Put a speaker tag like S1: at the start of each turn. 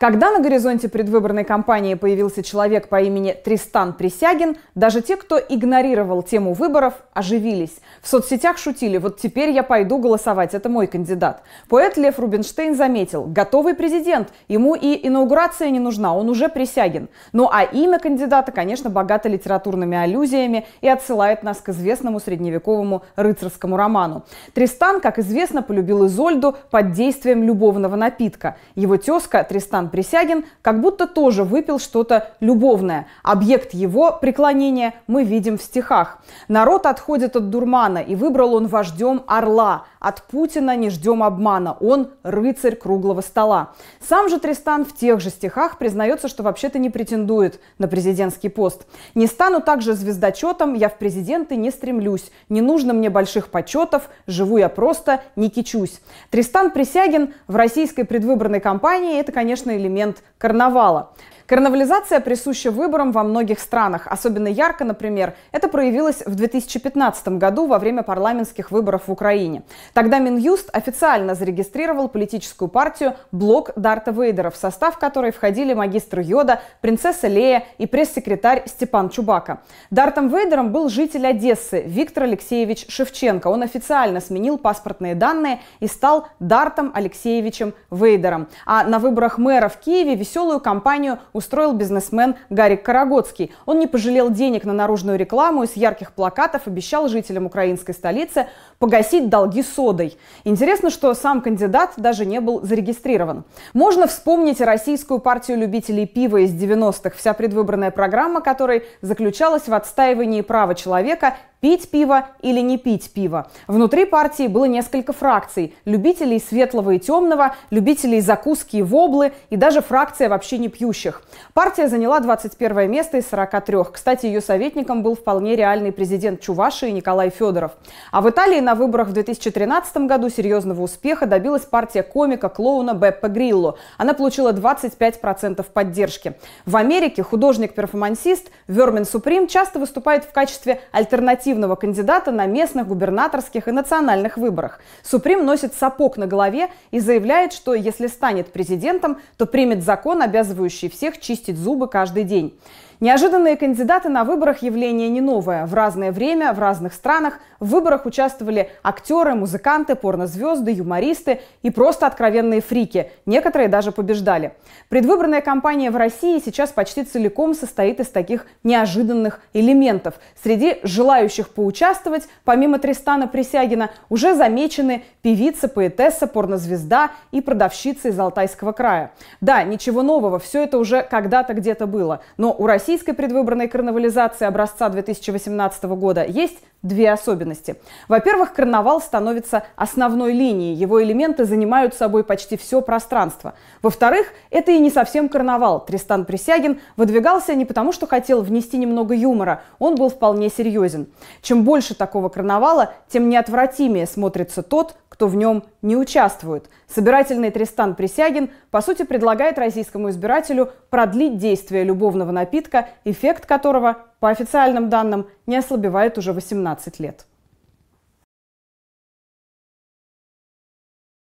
S1: Когда на горизонте предвыборной кампании появился человек по имени Тристан Присягин, даже те, кто игнорировал тему выборов, оживились. В соцсетях шутили «вот теперь я пойду голосовать, это мой кандидат». Поэт Лев Рубинштейн заметил – готовый президент, ему и инаугурация не нужна, он уже Присягин. Ну а имя кандидата, конечно, богато литературными аллюзиями и отсылает нас к известному средневековому рыцарскому роману. Тристан, как известно, полюбил Изольду под действием любовного напитка. Его тезка Тристан Присягин как будто тоже выпил что-то любовное. Объект его преклонения мы видим в стихах. «Народ отходит от дурмана, и выбрал он вождем орла. От Путина не ждем обмана. Он рыцарь круглого стола». Сам же Тристан в тех же стихах признается, что вообще-то не претендует на президентский пост. «Не стану также звездочетом, я в президенты не стремлюсь. Не нужно мне больших почетов, живу я просто, не кичусь». Тристан Присягин в российской предвыборной кампании – это, конечно, элемент карнавала. Карнавализация присуща выборам во многих странах. Особенно ярко, например, это проявилось в 2015 году во время парламентских выборов в Украине. Тогда Минюст официально зарегистрировал политическую партию «Блок Дарта Вейдера», в состав которой входили магистр Йода, принцесса Лея и пресс-секретарь Степан Чубака. Дартом Вейдером был житель Одессы Виктор Алексеевич Шевченко. Он официально сменил паспортные данные и стал Дартом Алексеевичем Вейдером. А на выборах мэра в Киеве веселую кампанию у устроил бизнесмен Гарик Карагодский. Он не пожалел денег на наружную рекламу и с ярких плакатов обещал жителям украинской столицы погасить долги содой. Интересно, что сам кандидат даже не был зарегистрирован. Можно вспомнить российскую партию любителей пива из 90-х, вся предвыборная программа которой заключалась в отстаивании права человека пить пиво или не пить пиво. Внутри партии было несколько фракций – любителей светлого и темного, любителей закуски и воблы и даже фракция вообще не пьющих. Партия заняла 21 место из 43. Кстати, ее советником был вполне реальный президент Чувашии Николай Федоров. А в Италии на выборах в 2013 году серьезного успеха добилась партия комика-клоуна Беппе Грилло. Она получила 25% поддержки. В Америке художник-перформансист Вермин Суприм часто выступает в качестве альтернативы консервативного кандидата на местных, губернаторских и национальных выборах. Суприм носит сапог на голове и заявляет, что если станет президентом, то примет закон, обязывающий всех чистить зубы каждый день. Неожиданные кандидаты на выборах явление не новое. В разное время, в разных странах в выборах участвовали актеры, музыканты, порнозвезды, юмористы и просто откровенные фрики. Некоторые даже побеждали. Предвыборная кампания в России сейчас почти целиком состоит из таких неожиданных элементов. Среди желающих поучаствовать, помимо Тристана Присягина, уже замечены певица, поэтесса, порнозвезда и продавщица из Алтайского края. Да, ничего нового, все это уже когда-то где-то было. Но у России российской предвыборной карнавализации образца 2018 года есть две особенности. Во-первых, карнавал становится основной линией, его элементы занимают собой почти все пространство. Во-вторых, это и не совсем карнавал. Тристан Присягин выдвигался не потому, что хотел внести немного юмора, он был вполне серьезен. Чем больше такого карнавала, тем неотвратимее смотрится тот, кто в нем не участвует. Собирательный Тристан Присягин, по сути, предлагает российскому избирателю продлить действие любовного напитка, эффект которого по официальным данным, не ослабевает уже 18 лет.